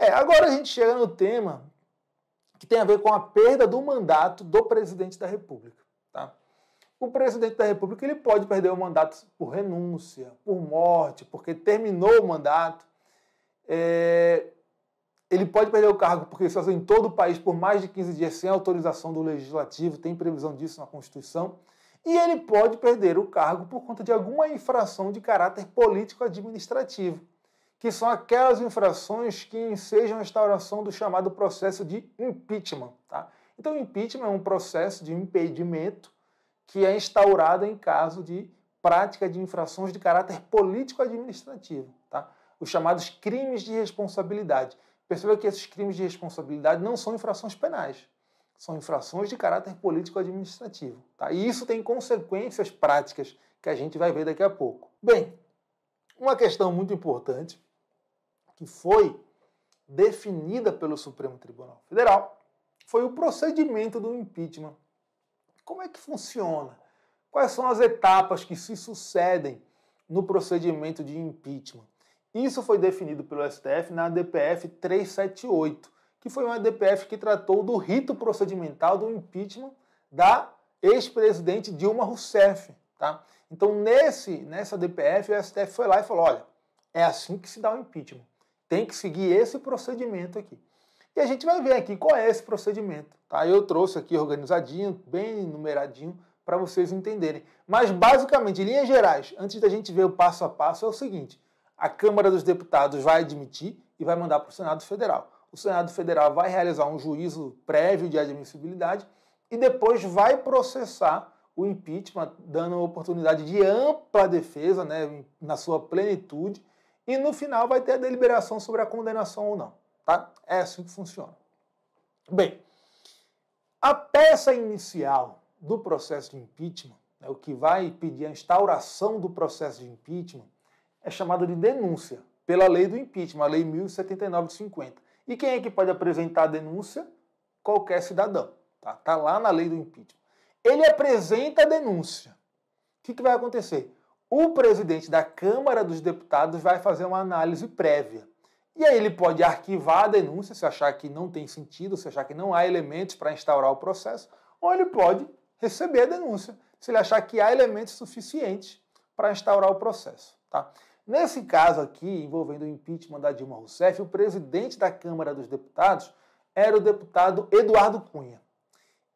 É, agora a gente chega no tema que tem a ver com a perda do mandato do presidente da República. Tá? O presidente da República ele pode perder o mandato por renúncia, por morte, porque terminou o mandato. É... Ele pode perder o cargo porque se em todo o país por mais de 15 dias sem autorização do legislativo, tem previsão disso na Constituição. E ele pode perder o cargo por conta de alguma infração de caráter político-administrativo que são aquelas infrações que ensejam a instauração do chamado processo de impeachment. Tá? Então, impeachment é um processo de impedimento que é instaurado em caso de prática de infrações de caráter político-administrativo, tá? os chamados crimes de responsabilidade. Perceba que esses crimes de responsabilidade não são infrações penais, são infrações de caráter político-administrativo. Tá? E isso tem consequências práticas que a gente vai ver daqui a pouco. Bem, uma questão muito importante que foi definida pelo Supremo Tribunal Federal foi o procedimento do impeachment. Como é que funciona? Quais são as etapas que se sucedem no procedimento de impeachment? Isso foi definido pelo STF na DPF 378, que foi uma DPF que tratou do rito procedimental do impeachment da ex-presidente Dilma Rousseff. Tá? Então, nesse, nessa DPF, o STF foi lá e falou: olha, é assim que se dá o impeachment tem que seguir esse procedimento aqui. E a gente vai ver aqui qual é esse procedimento. Tá? Eu trouxe aqui organizadinho, bem numeradinho, para vocês entenderem. Mas, basicamente, em linhas gerais, antes da gente ver o passo a passo, é o seguinte: a Câmara dos Deputados vai admitir e vai mandar para o Senado Federal. O Senado Federal vai realizar um juízo prévio de admissibilidade e depois vai processar o impeachment, dando oportunidade de ampla defesa, né, na sua plenitude, e no final vai ter a deliberação sobre a condenação ou não. Tá? É assim que funciona. Bem, a peça inicial do processo de impeachment, né, o que vai pedir a instauração do processo de impeachment, é chamada de denúncia pela lei do impeachment, a lei 1079 de 50. E quem é que pode apresentar a denúncia? Qualquer cidadão. Tá, tá lá na lei do impeachment. Ele apresenta a denúncia. O que, que vai acontecer? o presidente da Câmara dos Deputados vai fazer uma análise prévia. E aí ele pode arquivar a denúncia, se achar que não tem sentido, se achar que não há elementos para instaurar o processo, ou ele pode receber a denúncia, se ele achar que há elementos suficientes para instaurar o processo. Tá? Nesse caso aqui, envolvendo o impeachment da Dilma Rousseff, o presidente da Câmara dos Deputados era o deputado Eduardo Cunha.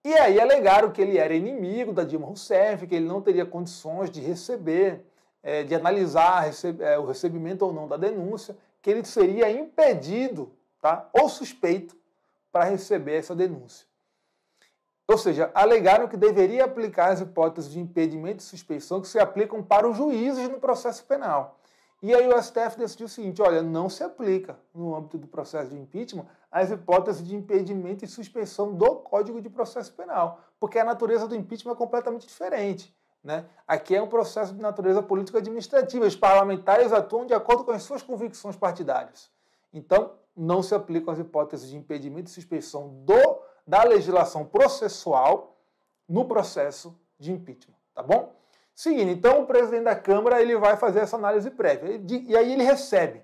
E aí alegaram que ele era inimigo da Dilma Rousseff, que ele não teria condições de receber, é, de analisar é, o recebimento ou não da denúncia, que ele seria impedido tá, ou suspeito para receber essa denúncia. Ou seja, alegaram que deveria aplicar as hipóteses de impedimento e suspeição que se aplicam para os juízes no processo penal. E aí o STF decidiu o seguinte: olha, não se aplica no âmbito do processo de impeachment as hipóteses de impedimento e suspensão do Código de Processo Penal, porque a natureza do impeachment é completamente diferente. Né? Aqui é um processo de natureza político-administrativa. Os parlamentares atuam de acordo com as suas convicções partidárias. Então, não se aplicam as hipóteses de impedimento e suspensão do, da legislação processual no processo de impeachment. Tá bom? Seguindo, então o presidente da Câmara ele vai fazer essa análise prévia e aí ele recebe.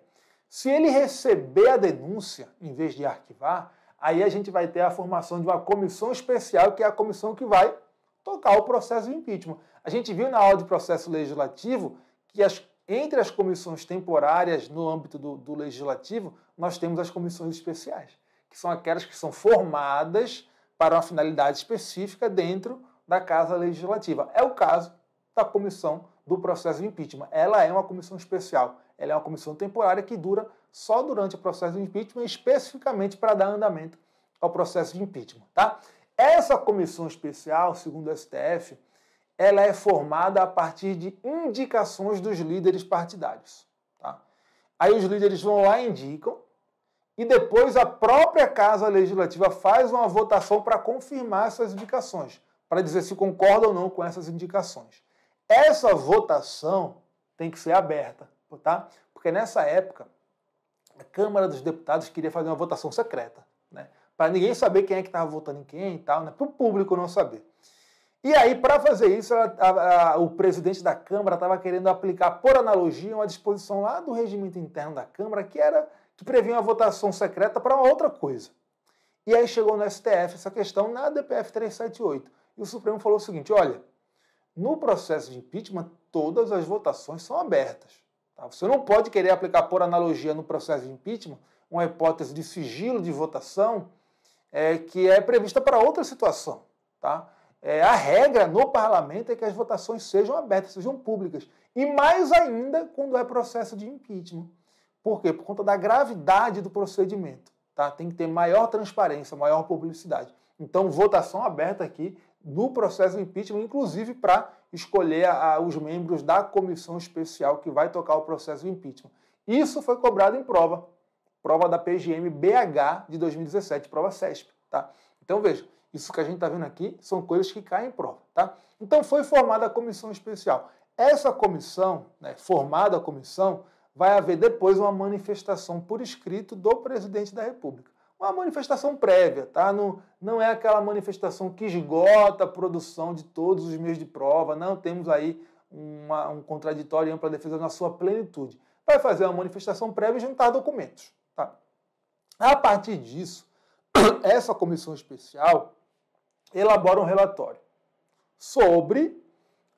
Se ele receber a denúncia, em vez de arquivar, aí a gente vai ter a formação de uma comissão especial, que é a comissão que vai tocar o processo de impeachment. A gente viu na aula de processo legislativo que as, entre as comissões temporárias no âmbito do, do legislativo, nós temos as comissões especiais, que são aquelas que são formadas para uma finalidade específica dentro da Casa Legislativa. É o caso da comissão do processo de impeachment. Ela é uma comissão especial, ela é uma comissão temporária que dura só durante o processo de impeachment, especificamente para dar andamento ao processo de impeachment, tá? Essa comissão especial, segundo o STF, ela é formada a partir de indicações dos líderes partidários. Tá? Aí os líderes vão lá e indicam, e depois a própria Casa Legislativa faz uma votação para confirmar essas indicações, para dizer se concorda ou não com essas indicações. Essa votação tem que ser aberta, tá? Porque nessa época, a Câmara dos Deputados queria fazer uma votação secreta, né? Para ninguém saber quem é que estava votando em quem e tal, né? Para o público não saber. E aí, para fazer isso, a, a, o presidente da Câmara estava querendo aplicar, por analogia, uma disposição lá do regimento interno da Câmara que era que previa uma votação secreta para uma outra coisa. E aí chegou no STF essa questão na DPF 378. E o Supremo falou o seguinte: olha, no processo de impeachment, todas as votações são abertas. Tá? Você não pode querer aplicar, por analogia, no processo de impeachment, uma hipótese de sigilo de votação é, que é prevista para outra situação. Tá? É, a regra no parlamento é que as votações sejam abertas, sejam públicas. E mais ainda quando é processo de impeachment. Por quê? Por conta da gravidade do procedimento. Tá? Tem que ter maior transparência, maior publicidade. Então, votação aberta aqui no processo de impeachment, inclusive para escolher a, os membros da comissão especial que vai tocar o processo de impeachment. Isso foi cobrado em prova, prova da PGM BH de 2017, prova CESP. Tá? Então veja, isso que a gente está vendo aqui são coisas que caem em prova. Tá? Então foi formada a comissão especial. Essa comissão, né, formada a comissão, vai haver depois uma manifestação por escrito do presidente da República uma manifestação prévia, tá? Não, não é aquela manifestação que esgota a produção de todos os meios de prova, não temos aí uma, um contraditório e ampla defesa na sua plenitude. Vai fazer uma manifestação prévia e juntar documentos, tá? A partir disso, essa comissão especial elabora um relatório sobre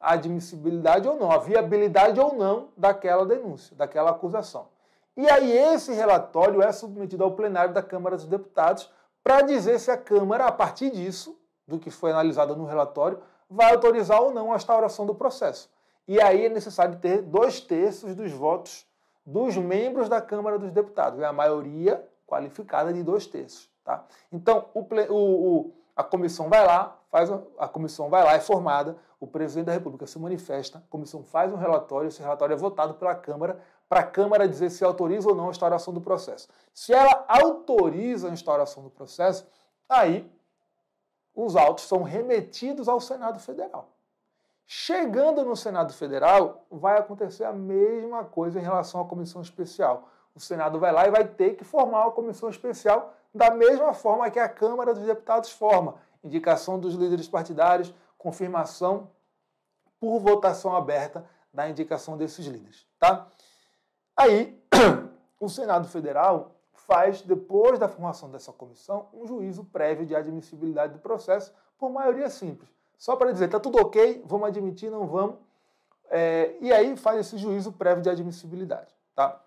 a admissibilidade ou não, a viabilidade ou não daquela denúncia, daquela acusação. E aí esse relatório é submetido ao plenário da Câmara dos Deputados para dizer se a Câmara, a partir disso, do que foi analisado no relatório, vai autorizar ou não a instauração do processo. E aí é necessário ter dois terços dos votos dos membros da Câmara dos Deputados, é a maioria qualificada de dois terços. Tá? Então, o, o, a comissão vai lá, faz a, a, comissão vai lá, é formada, o presidente da República se manifesta, a comissão faz um relatório, esse relatório é votado pela Câmara para a Câmara dizer se autoriza ou não a instauração do processo. Se ela autoriza a instauração do processo, aí os autos são remetidos ao Senado Federal. Chegando no Senado Federal, vai acontecer a mesma coisa em relação à comissão especial. O Senado vai lá e vai ter que formar uma comissão especial da mesma forma que a Câmara dos Deputados forma: indicação dos líderes partidários, confirmação por votação aberta da indicação desses líderes, tá? Aí, o Senado Federal faz, depois da formação dessa comissão, um juízo prévio de admissibilidade do processo por maioria simples. Só para dizer, está tudo ok, vamos admitir, não vamos. É, e aí faz esse juízo prévio de admissibilidade, tá?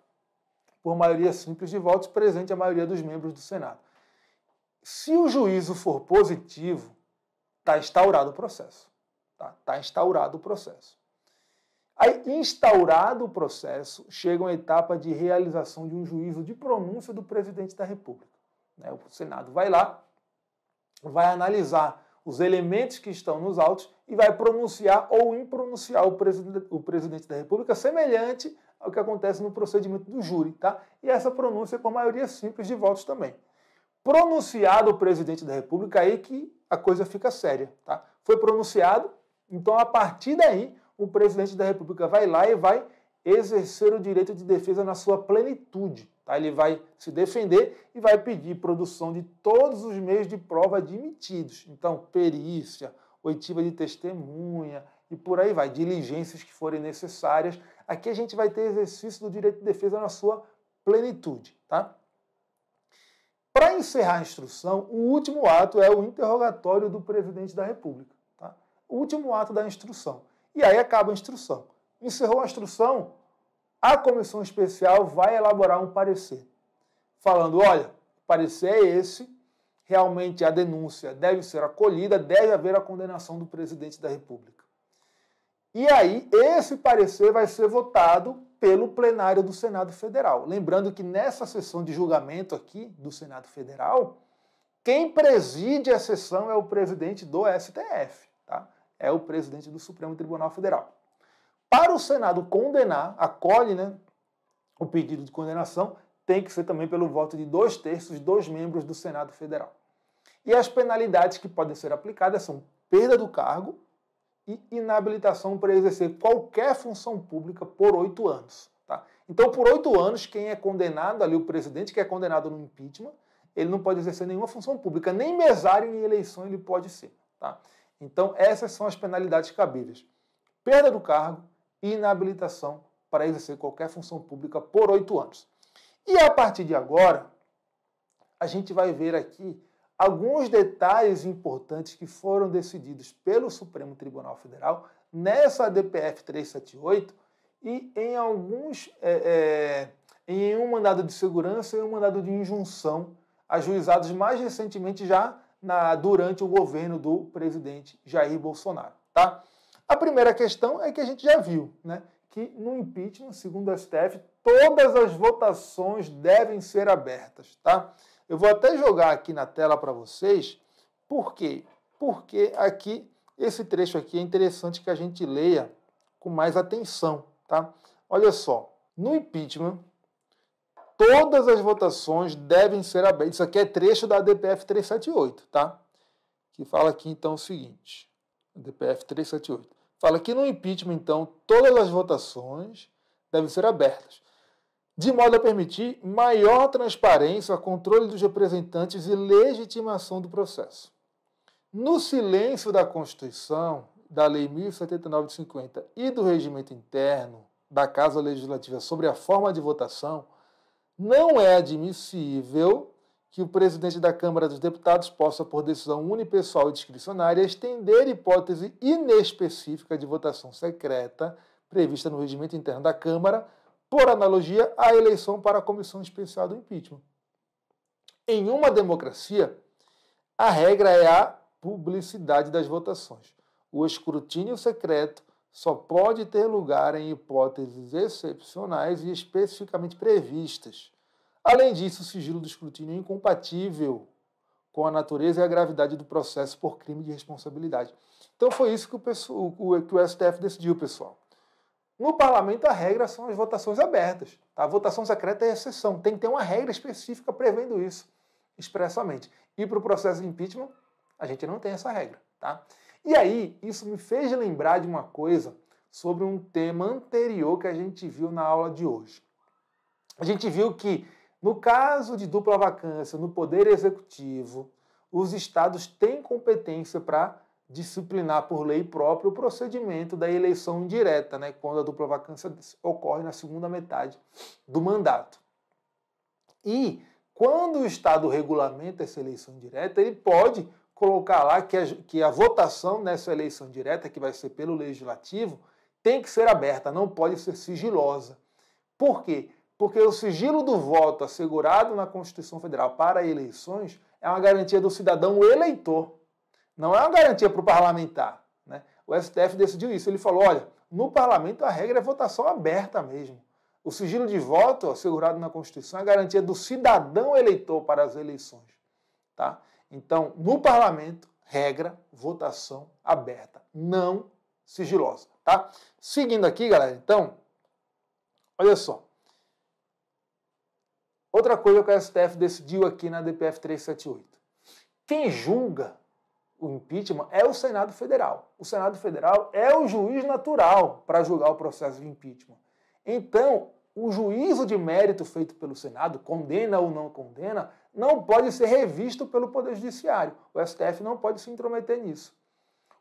Por maioria simples de votos, presente a maioria dos membros do Senado. Se o juízo for positivo, está instaurado o processo. Está tá instaurado o processo. Tá? Tá Aí, instaurado o processo, chega uma etapa de realização de um juízo de pronúncia do presidente da República. Né? O Senado vai lá, vai analisar os elementos que estão nos autos e vai pronunciar ou impronunciar o, o presidente da República, semelhante ao que acontece no procedimento do júri. Tá? E essa pronúncia é por maioria simples de votos também. Pronunciado o presidente da República, é aí que a coisa fica séria. Tá? Foi pronunciado, então a partir daí o presidente da República vai lá e vai exercer o direito de defesa na sua plenitude. Tá? Ele vai se defender e vai pedir produção de todos os meios de prova admitidos. Então, perícia, oitiva de testemunha e por aí vai, diligências que forem necessárias. Aqui a gente vai ter exercício do direito de defesa na sua plenitude. Tá? Para encerrar a instrução, o último ato é o interrogatório do presidente da República. Tá? O último ato da instrução. E aí acaba a instrução. Encerrou a instrução, a comissão especial vai elaborar um parecer, falando: olha, parecer é esse, realmente a denúncia deve ser acolhida, deve haver a condenação do presidente da República. E aí, esse parecer vai ser votado pelo plenário do Senado Federal. Lembrando que nessa sessão de julgamento aqui do Senado Federal, quem preside a sessão é o presidente do STF. Tá? é o presidente do Supremo Tribunal Federal. Para o Senado condenar, acolhe né, o pedido de condenação, tem que ser também pelo voto de dois terços dos membros do Senado Federal. E as penalidades que podem ser aplicadas são perda do cargo e inabilitação para exercer qualquer função pública por oito anos. Tá? Então, por oito anos, quem é condenado ali, o presidente que é condenado no impeachment, ele não pode exercer nenhuma função pública, nem mesário em eleição ele pode ser. Tá? Então, essas são as penalidades cabíveis: perda do cargo e inabilitação para exercer qualquer função pública por oito anos. E a partir de agora, a gente vai ver aqui alguns detalhes importantes que foram decididos pelo Supremo Tribunal Federal nessa DPF 378 e em alguns é, é, em um mandado de segurança e um mandado de injunção ajuizados mais recentemente já na, durante o governo do presidente Jair Bolsonaro. Tá? A primeira questão é que a gente já viu, né? que no impeachment, segundo o STF, todas as votações devem ser abertas. Tá? Eu vou até jogar aqui na tela para vocês, por quê? Porque aqui, esse trecho aqui é interessante que a gente leia com mais atenção. Tá? Olha só, no impeachment, Todas as votações devem ser abertas. Isso aqui é trecho da DPF 378, tá? Que fala aqui então o seguinte: DPF 378. Fala que no impeachment, então, todas as votações devem ser abertas, de modo a permitir maior transparência, controle dos representantes e legitimação do processo. No silêncio da Constituição, da Lei 1079 de 50 e do regimento interno da Casa Legislativa sobre a forma de votação, não é admissível que o presidente da Câmara dos Deputados possa, por decisão unipessoal e discricionária, estender hipótese inespecífica de votação secreta prevista no regimento interno da Câmara, por analogia à eleição para a Comissão Especial do Impeachment. Em uma democracia, a regra é a publicidade das votações. O escrutínio secreto só pode ter lugar em hipóteses excepcionais e especificamente previstas. Além disso, o sigilo do escrutínio é incompatível com a natureza e a gravidade do processo por crime de responsabilidade. Então foi isso que o, pessoal, que o STF decidiu, pessoal. No parlamento, a regra são as votações abertas. Tá? A votação secreta é exceção. Tem que ter uma regra específica prevendo isso expressamente. E para o processo de impeachment, a gente não tem essa regra. Tá? E aí, isso me fez lembrar de uma coisa sobre um tema anterior que a gente viu na aula de hoje. A gente viu que, no caso de dupla vacância no Poder Executivo, os estados têm competência para disciplinar por lei própria o procedimento da eleição indireta, né, quando a dupla vacância ocorre na segunda metade do mandato. E quando o Estado regulamenta essa eleição direta, ele pode colocar lá que a, que a votação nessa eleição direta, que vai ser pelo legislativo, tem que ser aberta, não pode ser sigilosa. Por quê? Porque o sigilo do voto assegurado na Constituição Federal para eleições é uma garantia do cidadão eleitor, não é uma garantia para o parlamentar. Né? O STF decidiu isso. Ele falou: olha, no parlamento a regra é votação aberta mesmo. O sigilo de voto assegurado na Constituição é a garantia do cidadão eleitor para as eleições. Tá? Então, no parlamento, regra, votação aberta, não sigilosa, tá? Seguindo aqui, galera, então, olha só. Outra coisa que o STF decidiu aqui na DPF 378. Quem julga o impeachment é o Senado Federal. O Senado Federal é o juiz natural para julgar o processo de impeachment. Então, o juízo de mérito feito pelo Senado, condena ou não condena, não pode ser revisto pelo Poder Judiciário. O STF não pode se intrometer nisso.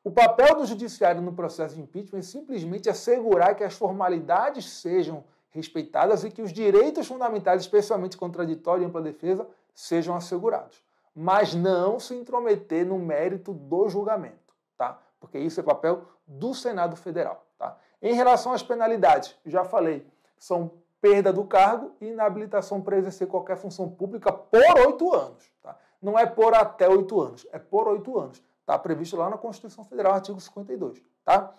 O papel do Judiciário no processo de impeachment é simplesmente assegurar que as formalidades sejam respeitadas e que os direitos fundamentais, especialmente contraditório e ampla defesa, sejam assegurados. Mas não se intrometer no mérito do julgamento, tá? Porque isso é papel do Senado Federal, tá? Em relação às penalidades, já falei, são perda do cargo e inabilitação para exercer qualquer função pública por oito anos. Tá? Não é por até oito anos, é por oito anos. Está previsto lá na Constituição Federal, artigo 52. Tá?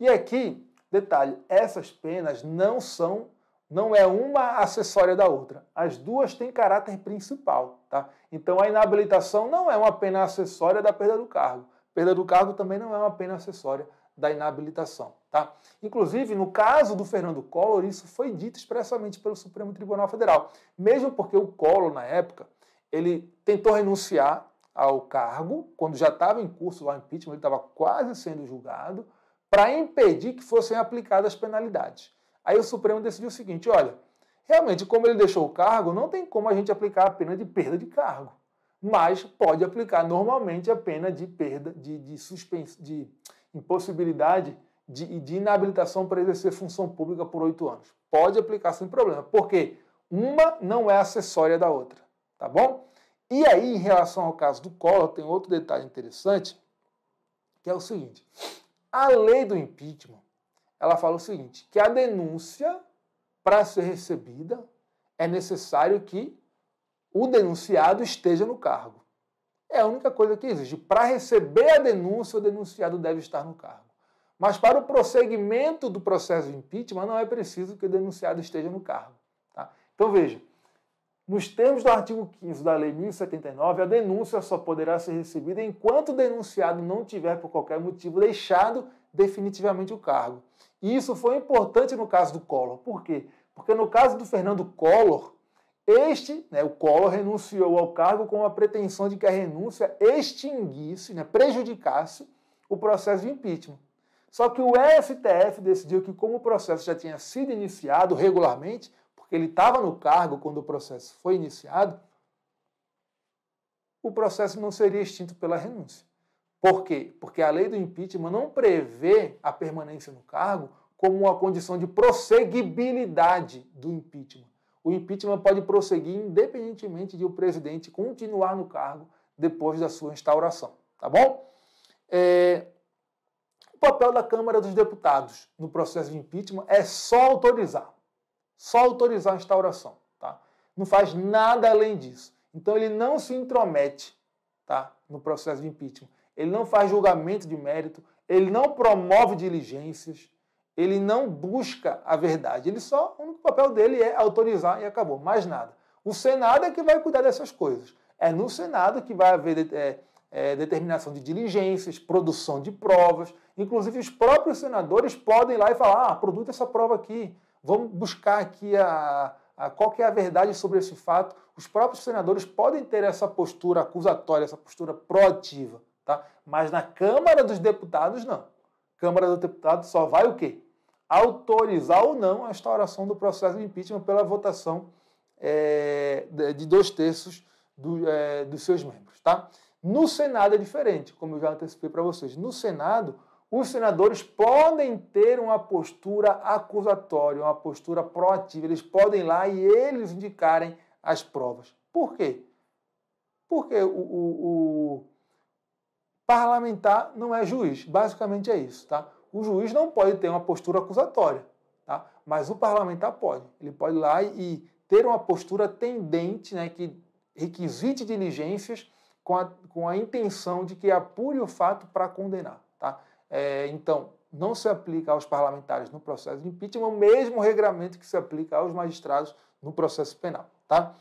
E aqui, detalhe, essas penas não são, não é uma acessória da outra. As duas têm caráter principal. Tá? Então a inabilitação não é uma pena acessória da perda do cargo. Perda do cargo também não é uma pena acessória da inabilitação. Tá? Inclusive, no caso do Fernando Collor, isso foi dito expressamente pelo Supremo Tribunal Federal. Mesmo porque o Collor, na época, ele tentou renunciar ao cargo, quando já estava em curso lá o impeachment, ele estava quase sendo julgado, para impedir que fossem aplicadas penalidades. Aí o Supremo decidiu o seguinte: olha, realmente, como ele deixou o cargo, não tem como a gente aplicar a pena de perda de cargo mas pode aplicar normalmente a pena de perda, de, de, de impossibilidade de, de inabilitação para exercer função pública por oito anos. Pode aplicar sem problema, porque uma não é acessória da outra, tá bom? E aí, em relação ao caso do Collor, tem outro detalhe interessante, que é o seguinte: a lei do impeachment, ela fala o seguinte, que a denúncia para ser recebida é necessário que o denunciado esteja no cargo. É a única coisa que exige. Para receber a denúncia, o denunciado deve estar no cargo. Mas para o prosseguimento do processo de impeachment, não é preciso que o denunciado esteja no cargo. Tá? Então veja, nos termos do artigo 15 da Lei 1079, a denúncia só poderá ser recebida enquanto o denunciado não tiver, por qualquer motivo, deixado definitivamente o cargo. E isso foi importante no caso do Collor. Por quê? Porque no caso do Fernando Collor, este, né, o Collor renunciou ao cargo com a pretensão de que a renúncia extinguisse, né, prejudicasse o processo de impeachment. Só que o STF decidiu que, como o processo já tinha sido iniciado regularmente, porque ele estava no cargo quando o processo foi iniciado, o processo não seria extinto pela renúncia. Por quê? Porque a lei do impeachment não prevê a permanência no cargo como uma condição de prosseguibilidade do impeachment o impeachment pode prosseguir independentemente de o presidente continuar no cargo depois da sua instauração. Tá bom? É... O papel da Câmara dos Deputados no processo de impeachment é só autorizar. Só autorizar a instauração. Tá? Não faz nada além disso. Então ele não se intromete tá? no processo de impeachment. Ele não faz julgamento de mérito, ele não promove diligências, ele não busca a verdade, ele só, o único papel dele é autorizar e acabou, mais nada. O Senado é que vai cuidar dessas coisas. É no Senado que vai haver é, é, determinação de diligências, produção de provas. Inclusive, os próprios senadores podem ir lá e falar: ah, produto essa prova aqui, vamos buscar aqui a, a, qual é a verdade sobre esse fato. Os próprios senadores podem ter essa postura acusatória, essa postura proativa. Tá? Mas na Câmara dos Deputados, não. Câmara dos Deputados só vai o quê? autorizar ou não a instauração do processo de impeachment pela votação é, de dois terços do, é, dos seus membros. Tá? No Senado é diferente, como eu já antecipei para vocês. No Senado, os senadores podem ter uma postura acusatória, uma postura proativa. Eles podem ir lá e eles indicarem as provas. Por quê? Porque o, o, o parlamentar não é juiz. Basicamente é isso, tá? o juiz não pode ter uma postura acusatória, tá? mas o parlamentar pode. Ele pode ir lá e ter uma postura tendente, né, que requisite diligências com a, com a intenção de que apure o fato para condenar. Tá? É, então, não se aplica aos parlamentares no processo de impeachment o mesmo regramento que se aplica aos magistrados no processo penal. Tá?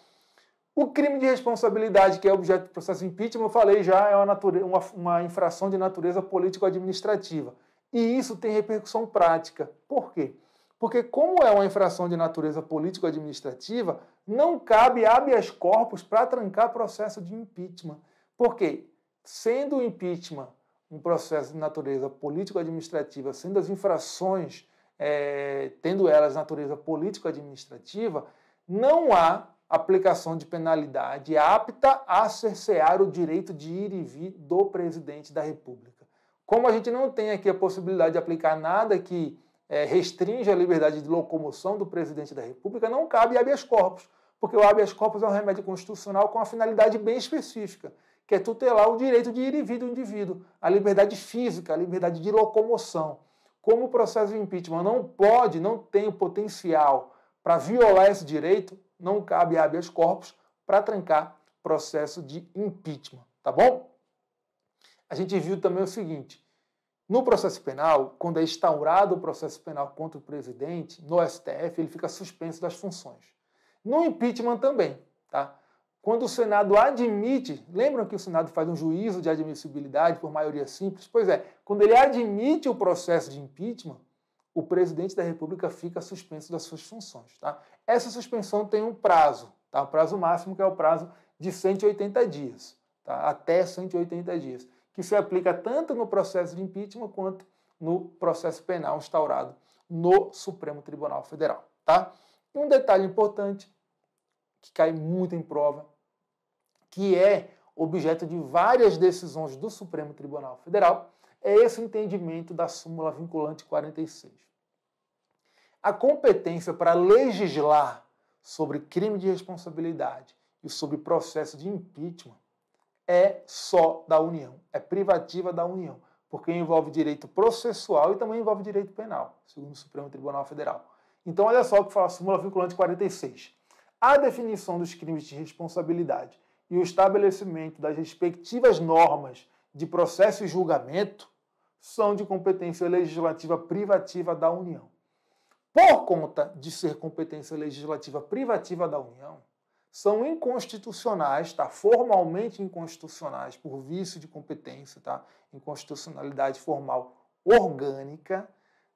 O crime de responsabilidade, que é objeto do processo de impeachment, eu falei já, é uma, natureza, uma, uma infração de natureza político-administrativa. E isso tem repercussão prática. Por quê? Porque, como é uma infração de natureza político-administrativa, não cabe habeas corpus para trancar processo de impeachment. Porque, sendo o impeachment um processo de natureza político-administrativa, sendo as infrações, é, tendo elas natureza político-administrativa, não há aplicação de penalidade apta a cercear o direito de ir e vir do presidente da República. Como a gente não tem aqui a possibilidade de aplicar nada que é, restringe a liberdade de locomoção do presidente da República, não cabe habeas corpus, porque o habeas corpus é um remédio constitucional com uma finalidade bem específica, que é tutelar o direito de ir e vir do indivíduo, a liberdade física, a liberdade de locomoção. Como o processo de impeachment não pode, não tem o potencial para violar esse direito, não cabe habeas corpus para trancar processo de impeachment, tá bom? a gente viu também o seguinte: no processo penal, quando é instaurado o processo penal contra o presidente, no STF, ele fica suspenso das funções. No impeachment também, tá? Quando o Senado admite, lembram que o Senado faz um juízo de admissibilidade por maioria simples? Pois é, quando ele admite o processo de impeachment, o presidente da República fica suspenso das suas funções, tá? Essa suspensão tem um prazo, tá? O prazo máximo que é o prazo de 180 dias, tá? Até 180 dias que se aplica tanto no processo de impeachment quanto no processo penal instaurado no Supremo Tribunal Federal. Tá? E um detalhe importante, que cai muito em prova, que é objeto de várias decisões do Supremo Tribunal Federal, é esse entendimento da súmula vinculante 46. A competência para legislar sobre crime de responsabilidade e sobre processo de impeachment é só da União, é privativa da União, porque envolve direito processual e também envolve direito penal, segundo o Supremo Tribunal Federal. Então, olha só o que fala a súmula vinculante 46. A definição dos crimes de responsabilidade e o estabelecimento das respectivas normas de processo e julgamento são de competência legislativa privativa da União. Por conta de ser competência legislativa privativa da União, são inconstitucionais, tá? formalmente inconstitucionais, por vício de competência, tá? inconstitucionalidade formal orgânica,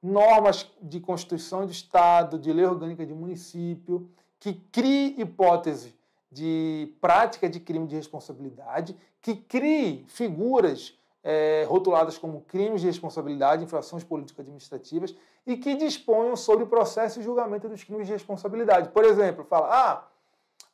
normas de Constituição de Estado, de lei orgânica de município, que crie hipótese de prática de crime de responsabilidade, que crie figuras é, rotuladas como crimes de responsabilidade, infrações político-administrativas, e que disponham sobre o processo e julgamento dos crimes de responsabilidade. Por exemplo, fala, ah,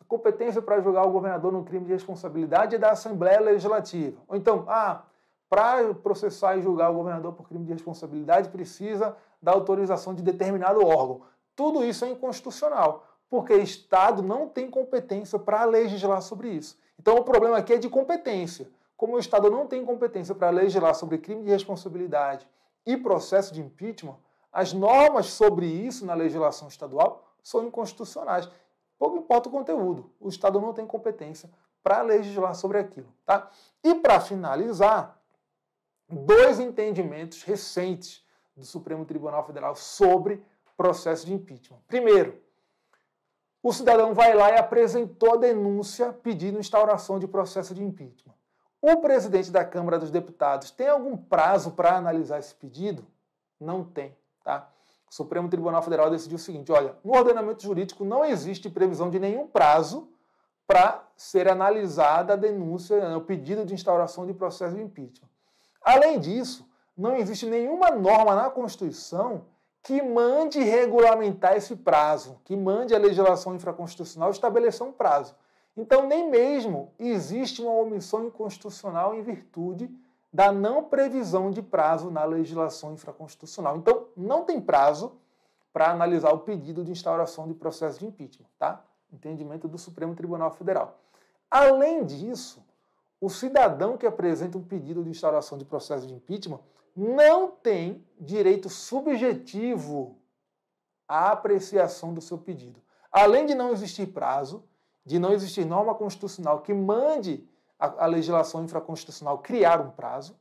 competência para julgar o governador no crime de responsabilidade é da Assembleia Legislativa. Ou então, ah, para processar e julgar o governador por crime de responsabilidade precisa da autorização de determinado órgão. Tudo isso é inconstitucional, porque o Estado não tem competência para legislar sobre isso. Então o problema aqui é de competência. Como o Estado não tem competência para legislar sobre crime de responsabilidade e processo de impeachment, as normas sobre isso na legislação estadual são inconstitucionais. Pouco importa o conteúdo, o Estado não tem competência para legislar sobre aquilo. Tá? E para finalizar, dois entendimentos recentes do Supremo Tribunal Federal sobre processo de impeachment. Primeiro, o cidadão vai lá e apresentou denúncia pedindo instauração de processo de impeachment. O presidente da Câmara dos Deputados tem algum prazo para analisar esse pedido? Não tem, tá? o Supremo Tribunal Federal decidiu o seguinte: olha, no ordenamento jurídico não existe previsão de nenhum prazo para ser analisada a denúncia, né, o pedido de instauração de processo de impeachment. Além disso, não existe nenhuma norma na Constituição que mande regulamentar esse prazo, que mande a legislação infraconstitucional estabelecer um prazo. Então, nem mesmo existe uma omissão inconstitucional em virtude da não previsão de prazo na legislação infraconstitucional. Então, não tem prazo para analisar o pedido de instauração de processo de impeachment, tá? Entendimento do Supremo Tribunal Federal. Além disso, o cidadão que apresenta um pedido de instauração de processo de impeachment não tem direito subjetivo à apreciação do seu pedido. Além de não existir prazo, de não existir norma constitucional que mande a, legislação infraconstitucional criar um prazo,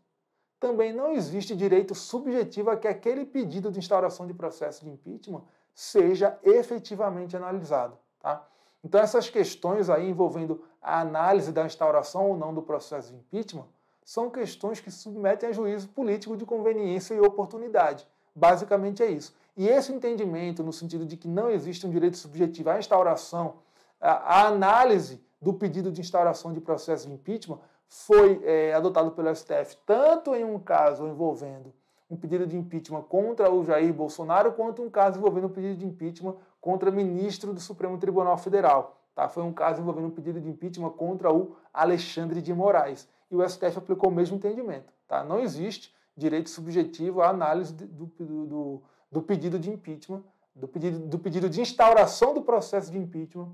também não existe direito subjetivo a que aquele pedido de instauração de processo de impeachment seja efetivamente analisado. Tá? Então, essas questões aí envolvendo a análise da instauração ou não do processo de impeachment são questões que submetem a juízo político de conveniência e oportunidade. Basicamente é isso. E esse entendimento, no sentido de que não existe um direito subjetivo à instauração, à análise do pedido de instauração de processo de impeachment foi é, adotado pelo STF, tanto em um caso envolvendo um pedido de impeachment contra o Jair Bolsonaro, quanto um caso envolvendo um pedido de impeachment contra ministro do Supremo Tribunal Federal. Tá? Foi um caso envolvendo um pedido de impeachment contra o Alexandre de Moraes. E o STF aplicou o mesmo entendimento. Tá? Não existe direito subjetivo à análise do, do, do, do pedido de impeachment, do pedido, do pedido de instauração do processo de impeachment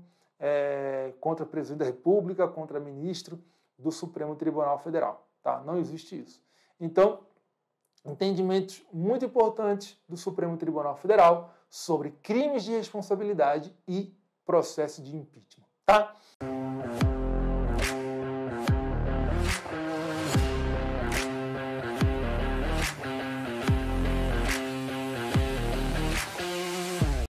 é, contra presidente da República, contra ministro do Supremo Tribunal Federal. Tá? Não existe isso. Então, entendimentos muito importantes do Supremo Tribunal Federal sobre crimes de responsabilidade e processo de impeachment. Tá?